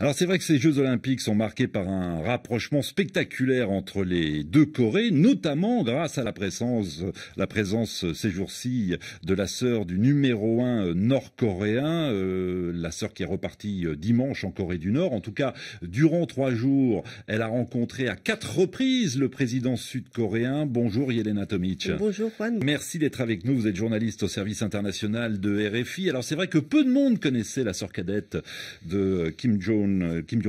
Alors c'est vrai que ces Jeux olympiques sont marqués par un rapprochement spectaculaire entre les deux Corées, notamment grâce à la présence, la présence ces jours-ci de la sœur du numéro un euh, nord-coréen, euh, la sœur qui est repartie euh, dimanche en Corée du Nord. En tout cas, durant trois jours, elle a rencontré à quatre reprises le président sud-coréen. Bonjour Yelena Tomic. Bonjour Juan. Merci d'être avec nous. Vous êtes journaliste au service international de RFI. Alors c'est vrai que peu de monde connaissait la sœur cadette de Kim euh, Jong-un. Kim euh,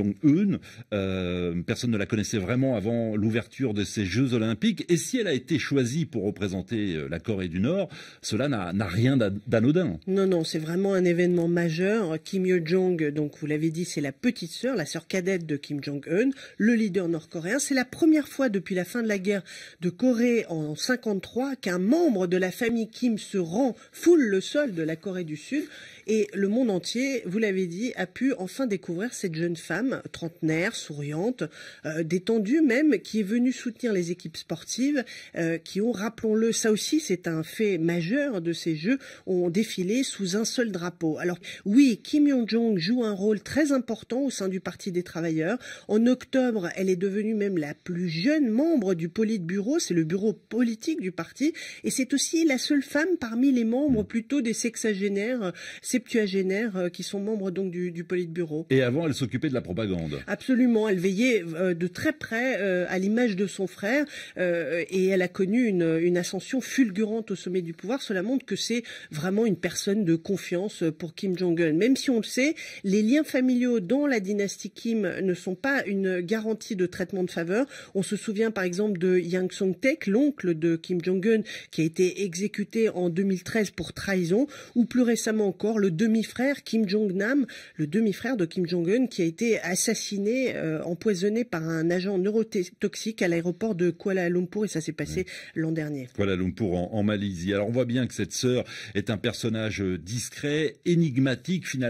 Jong personne ne la connaissait vraiment avant l'ouverture de ces Jeux olympiques. Et si elle a été choisie pour représenter la Corée du Nord, cela n'a rien d'anodin. Non, non, c'est vraiment un événement majeur Kim Yo-jong, donc vous l'avez dit, c'est la petite sœur, la sœur cadette de Kim Jong-un, le leader nord-coréen. C'est la première fois depuis la fin de la guerre de Corée en 53 qu'un membre de la famille Kim se rend, foule le sol de la Corée du Sud et le monde entier, vous l'avez dit, a pu enfin découvrir cette jeune femme trentenaire, souriante, euh, détendue même, qui est venue soutenir les équipes sportives euh, qui ont, rappelons-le, ça aussi c'est un fait majeur de ces Jeux, ont défilé sous un seul drapeau. Alors oui, Kim Yong-jong joue un rôle très important au sein du Parti des travailleurs. En octobre, elle est devenue même la plus jeune membre du Politburo, c'est le bureau politique du parti, et c'est aussi la seule femme parmi les membres plutôt des sexagénaires, septuagénaires, euh, qui sont membres donc du, Politburo. Et avant, elle s'occupait de la propagande. Absolument, elle veillait euh, de très près euh, à l'image de son frère, et elle a connu une, ascension fulgurante au sommet du pouvoir. Cela montre que c'est vraiment une personne de confiance pour Kim Jong-un, si on le sait, les liens familiaux dans la dynastie Kim ne sont pas une garantie de traitement de faveur. On se souvient par exemple de Yang Song-taek, l'oncle de Kim Jong-un, qui a été exécuté en 2013 pour trahison, ou plus récemment encore le demi-frère Kim Jong-nam, le demi-frère de Kim Jong-un, qui a été assassiné, euh, empoisonné par un agent neurotoxique à l'aéroport de Kuala Lumpur, et ça s'est passé l'an dernier. Kuala Lumpur en, en Malaisie. Alors on voit bien que cette sœur est un personnage euh, discret, énigmatique finalement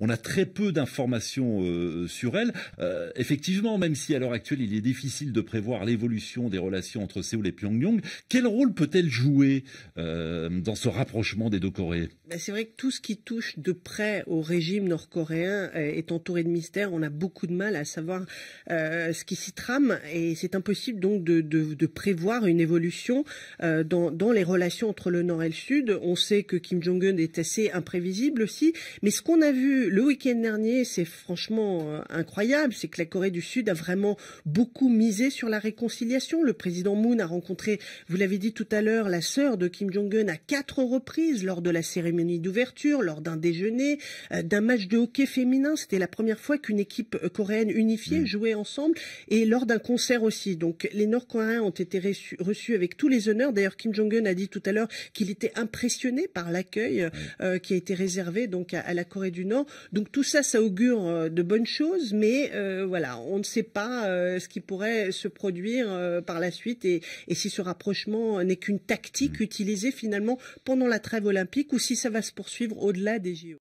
on a très peu d'informations euh, sur elle. Euh, effectivement, même si à l'heure actuelle, il est difficile de prévoir l'évolution des relations entre Séoul et Pyongyang, quel rôle peut-elle jouer euh, dans ce rapprochement des deux Corées ben, C'est vrai que tout ce qui touche de près au régime nord-coréen est entouré de mystères. On a beaucoup de mal à savoir ce qui s'y trame et c'est impossible donc de, prévoir une évolution dans, dans les relations entre le nord et le sud. On sait que Kim Jong-un est assez imprévisible aussi, mais ce qu'on on a vu le week-end dernier, c'est franchement euh, incroyable, c'est que la Corée du Sud a vraiment beaucoup misé sur la réconciliation. Le président Moon a rencontré, vous l'avez dit tout à l'heure, la sœur de Kim Jong-un à quatre reprises lors de la cérémonie d'ouverture, lors d'un déjeuner, euh, d'un match de hockey féminin. C'était la première fois qu'une équipe euh, coréenne unifiée mm. jouait ensemble et lors d'un concert aussi. Donc les Nord-Coréens ont été reçus, avec tous les honneurs. D'ailleurs, Kim Jong-un a dit tout à l'heure qu'il était impressionné par l'accueil mm. qui a été réservé donc à la Corée du Nord. Donc tout ça, ça augure euh, de bonnes choses, mais euh, voilà, on ne sait pas euh, ce qui pourrait se produire par la suite et, et si ce rapprochement n'est qu'une tactique mmh. utilisée finalement pendant la trêve olympique ou si ça va se poursuivre au-delà des JO.